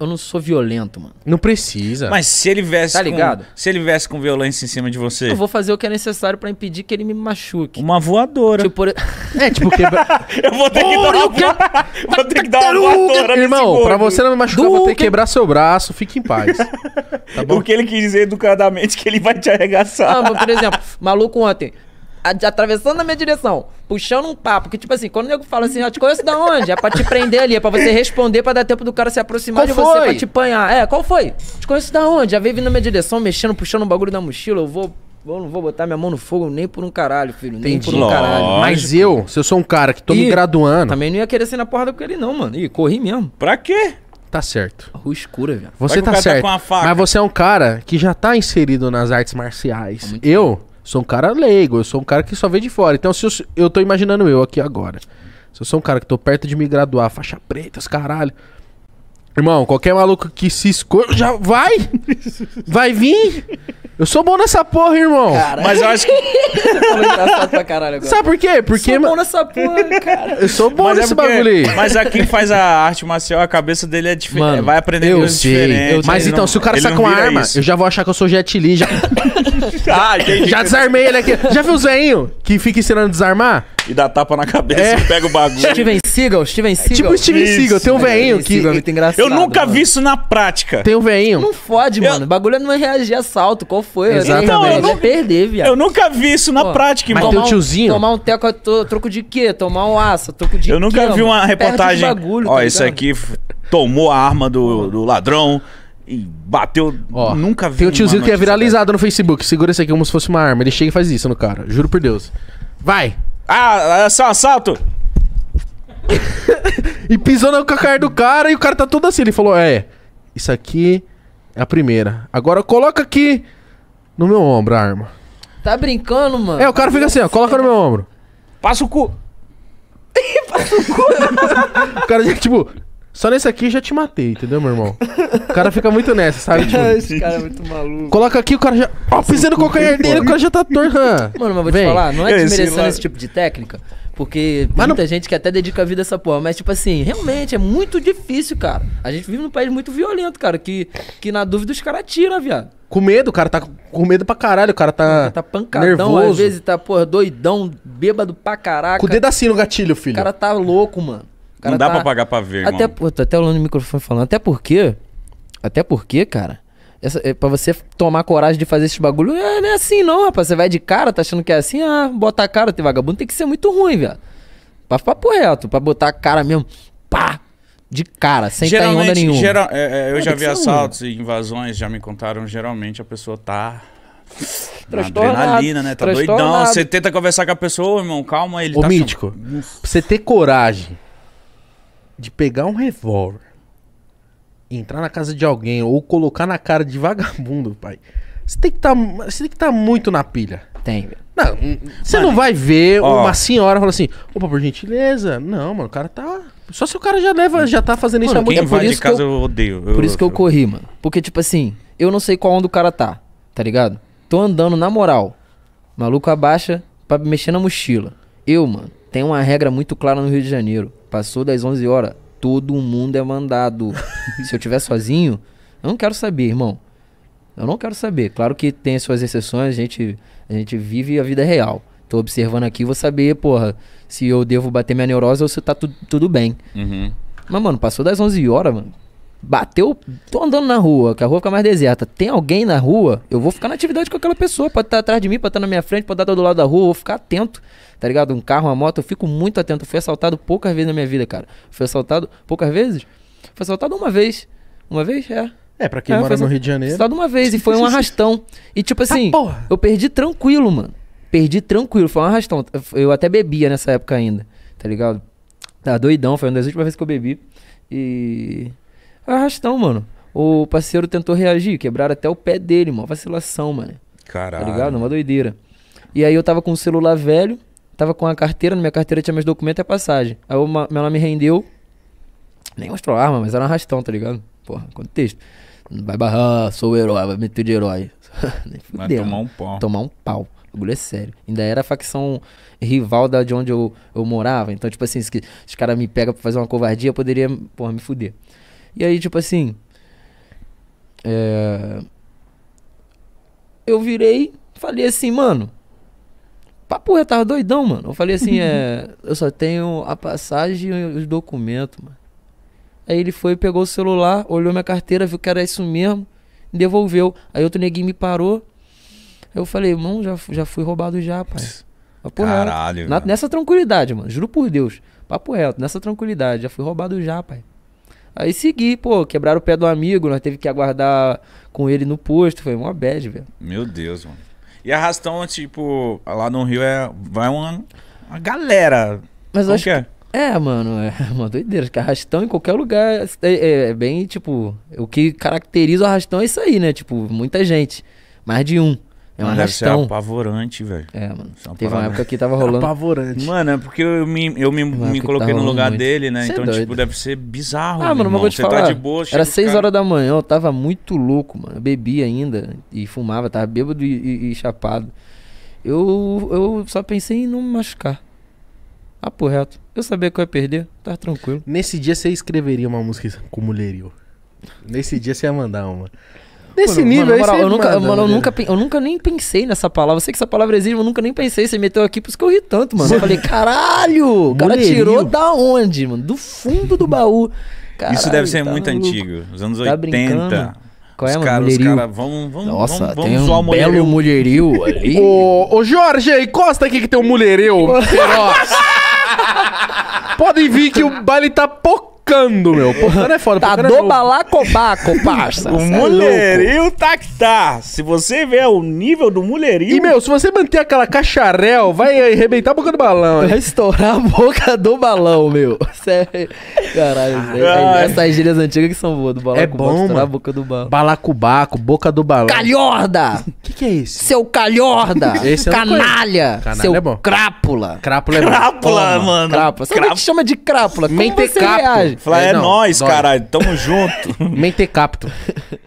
Eu não sou violento, mano. Não precisa. Mas se ele viesse tá ligado? Com, se ele viesse com violência em cima de você. Eu vou fazer o que é necessário para impedir que ele me machuque. Uma voadora. Tipo, por... É, tipo quebrar. eu vou ter que dar uma voadora. vou ter que dar uma voadora Irmão, para você não me machucar, eu vou ter que quebrar seu braço. Fique em paz. Tá bom? O que ele quis dizer educadamente é que ele vai te arregaçar. Não, ah, mas, por exemplo, maluco ontem atravessando na minha direção, puxando um papo. Que, tipo assim, quando o nego fala assim, ó, te conheço da onde? É pra te prender ali, é pra você responder, pra dar tempo do cara se aproximar qual de foi? você, pra te apanhar. É, qual foi? Te conheço da onde? Já veio vindo na minha direção, mexendo, puxando um bagulho da mochila, eu vou eu não vou botar minha mão no fogo nem por um caralho, filho. Nem por um caralho. Mas eu, se eu sou um cara que tô e me graduando. Também não ia querer ser na porrada com ele, não, mano. E corri mesmo. Pra quê? Tá certo. Rua escura, velho. Você tá, tá certo. Tá mas você é um cara que já tá inserido nas artes marciais. eu. Bom sou um cara leigo, eu sou um cara que só vê de fora. Então, se eu, eu tô imaginando eu aqui agora. Se eu sou um cara que tô perto de me graduar, faixa preta, os caralho. Irmão, qualquer maluco que se escolha. Já vai! Vai vir! Eu sou bom nessa porra, irmão! Mas eu acho que. Tá pra caralho agora. Sabe por quê? Porque. Eu sou bom nessa porra, cara. Eu sou bom mas é nesse é porque... bagulho aí. Mas aqui é quem faz a arte marcial, a cabeça dele é diferente. Vai aprender eu sei. Eu mas então, não... se o cara ele saca uma arma, isso. eu já vou achar que eu sou Jet Li. Já... ah, Já desarmei ele aqui. Já viu o Zeinho que fica ensinando a desarmar? E dá tapa na cabeça É. e pega o bagulho. Steven Seagal, Steven é tipo Seagal. tipo o Steven Isso. Seagal. Tem um velhinho que... Seagal muito engraçado, Eu nunca mano. vi isso na prática. Tem um velhinho... Não fode, mano. O bagulho é não é reagir a salto. Qual foi? Exatamente. Não, eu não- perder, viado. Eu nunca vi isso na Pô, prática, Mas irmão. tem um tiozinho... Tomar um teco, to- troco de quê? Tomar um aço, troco de Eu quê, nunca vi uma reportagem. bagulho, tá Ó, tá esse aqui tomou a arma do, do ladrão. E bateu. Ó, nunca vi. Tem um tiozinho que é viralizado dessa. no Facebook. Segura isso aqui como se fosse uma arma. Ele chega e faz isso no cara. Juro por Deus. Vai! Ah, é só assalto! e pisou no calcanhar do cara e o cara tá todo assim. Ele falou: É, isso aqui é a primeira. Agora coloca aqui no meu ombro a arma. Tá brincando, mano? É, o cara fica assim, ó, coloca no meu ombro. Passa o cu. Passa o cu. o cara, tipo, só nesse aqui já te matei, entendeu, meu irmão? O cara fica muito nessa, sabe? Tipo, Esse cara é muito maluco. coloca aqui, o cara já. Ó, pisando o calcanhar dele, o cara já tá torrando. Mano, mas vou Vem. te falar, não é desmerecendo lá- esse tipo de técnica, porque Mas muita gente que até dedica a vida a essa porra, mas tipo assim, realmente é muito difícil, cara. A gente vive num país muito violento, cara, que, que na dúvida os caras tiram, viado. Com medo, o cara tá com medo pra caralho, o cara tá. Tá pancadão, nervoso. às vezes tá, porra, doidão, bêbado pra caraca. Com o dedo assim no gatilho, filho. O cara tá louco, mano cara não dá tá... pra pagar pra ver, até, irmão. Pô, tô até olhando o microfone falando. Até porque... Até porque, cara... Essa, é, pra você tomar coragem de fazer esse bagulho, é, não é assim não, rapaz. Você vai de cara, tá achando que é assim, ah, botar a cara, tem vagabundo, tem que ser muito ruim, velho. Pra papo reto, pra botar a cara mesmo, pá, de cara, sem estar em onda nenhuma. Geral, é, é, eu já vi assaltos e invasões, já me contaram, geralmente a pessoa tá. Na adrenalina, né? Tá doidão. Você tenta conversar com a pessoa, irmão, calma, ele Ô, tá. Mítico, só... você ter coragem de pegar um revólver, entrar na casa de alguém ou colocar na cara de vagabundo, pai, você tem que tá, estar tá muito na pilha. Tem, Não, hum, hum, você não vai ver ó. uma senhora falando assim, opa, por gentileza. Não, mano, o cara tá. Só se o cara já leva, já tá fazendo mano, isso há muito tempo. Quem vai de casa eu, eu, odeio. por isso que eu, corri, mano. Porque, tipo assim, eu não sei qual onda o cara tá, tá ligado? Tô andando na moral. Maluco abaixa pra mexer na mochila. Eu, mano, tem uma regra muito clara no Rio de Janeiro. Passou das 11 horas, todo mundo é mandado. Se eu tiver sozinho, eu não quero saber, irmão. Eu não quero saber. Claro que tem as suas exceções, a gente, a gente vive a vida real. Tô observando aqui, vou saber, porra, se eu devo bater minha neurose ou se tá tu, tudo bem. Uhum. Mas, mano, passou das 11 horas, mano. Bateu, tô andando na rua, que a rua fica mais deserta. Tem alguém na rua, eu vou ficar na atividade com aquela pessoa. Pode estar atrás de mim, pode estar na minha frente, pode estar do lado da rua, eu vou ficar atento, tá ligado? Um carro, uma moto, eu fico muito atento. Eu fui assaltado poucas vezes na minha vida, cara. Fui assaltado poucas vezes? Fui assaltado uma vez. Uma vez? É. É, pra quem é, mora no Rio de Janeiro. assaltado uma vez, e foi um arrastão. E tipo tá, assim, ah, eu perdi tranquilo, mano. Perdi tranquilo, foi um arrastão. Eu até bebia nessa época ainda, tá ligado? Tá doidão, foi uma das últimas vezes que eu bebi. E. Arrastão, mano. O parceiro tentou reagir, quebraram até o pé dele, mano. Vacilação, mano. Tá Caralho. Tá ligado? Uma doideira. E aí eu tava com um celular velho, tava com a carteira, na minha carteira tinha meus documentos e a passagem. Aí uma, ela me rendeu, nem mostrou a arma, mas era um arrastão, tá ligado? Porra, contexto. Vai barrar, sou o herói, vai meter de herói. nem vai tomar um pau. Tomar um pau. O bagulho é sério. Ainda era a facção rival da de onde eu, eu morava. Então, tipo assim, se os caras me pegam pra fazer uma covardia, eu poderia, porra, me fuder. E aí, tipo assim. É... Eu virei, falei assim, mano. Papo, eu tava doidão, mano. Eu falei assim, é, eu só tenho a passagem e os documentos, mano. Aí ele foi, pegou o celular, olhou minha carteira, viu que era isso mesmo, devolveu. Aí outro neguinho me parou. Aí eu falei, irmão, já, já fui roubado já, pai. Papo Caralho. Na, nessa tranquilidade, mano. Juro por Deus. Papo reto, nessa tranquilidade. Já fui roubado já, pai. Aí segui, pô, quebraram o pé do amigo, nós teve que aguardar com ele no posto, foi uma bad, velho. Meu Deus, mano. E arrastão, tipo, lá no Rio é. Vai uma, uma galera. Mas Como acho que é? É, mano, é uma doideira. Que arrastão em qualquer lugar é, é, é, bem, tipo, o que caracteriza o arrastão é isso aí, né? Tipo, muita gente. Mais de um. É um arrastão. é apavorante, velho. É, mano. É Teve uma época que tava rolando. É apavorante. Mano, é porque eu me, eu me, me coloquei tá no lugar muito. dele, né? Cê é então, é tipo, deve ser bizarro. Ah, mano, mas vou te tá falar. Tá de boa, Era 6 cara... horas da manhã, eu tava muito louco, mano. Eu bebi ainda e fumava, tava bêbado e, e, e chapado. Eu, eu só pensei em não me machucar. Ah, por reto. Eu sabia que eu ia perder, tava tranquilo. Nesse dia você escreveria uma música com mulherio. Nesse dia você ia mandar uma. Nesse mano, nível, mano, moral, eu nunca, mano, eu nunca, eu nunca nem pensei nessa palavra. Eu sei que essa palavra existe, mas eu nunca nem pensei. Você meteu aqui, por isso que eu ri tanto, mano. Eu falei, caralho, o cara tirou da onde, mano? Do fundo do baú. Caralho, isso deve ser tá muito maluco. antigo, os anos tá 80. Brincando. Qual é, os mano? vamos, vamos, Nossa, vamos, tem um belo mulherio ali. ô, ô, Jorge, encosta aqui que tem um mulhereu Podem vir que o baile tá pouco pocando, meu. Pocando é foda. Tá do é balacobaco, parça. o é mulherio é tá que tá. Se você vê o nível do mulherio... E, meu, se você manter aquela cacharel, vai arrebentar a boca do balão. Vai estourar a boca do balão, meu. Sério. Caralho, ah, Ai. essas gírias antigas que são boas do balão. É bom, estourar a boca do balão. Balacobaco, boca do balão. Calhorda! O que, que é isso? Seu calhorda! Esse canalha! canalha seu é bom. crápula! Crápula é bom. Crápula, Toma. mano! Crápula. Sabe é crápula. que chama de crápula? Mentecapto. Fala, é, é nós, caralho, tamo junto. Mente capto.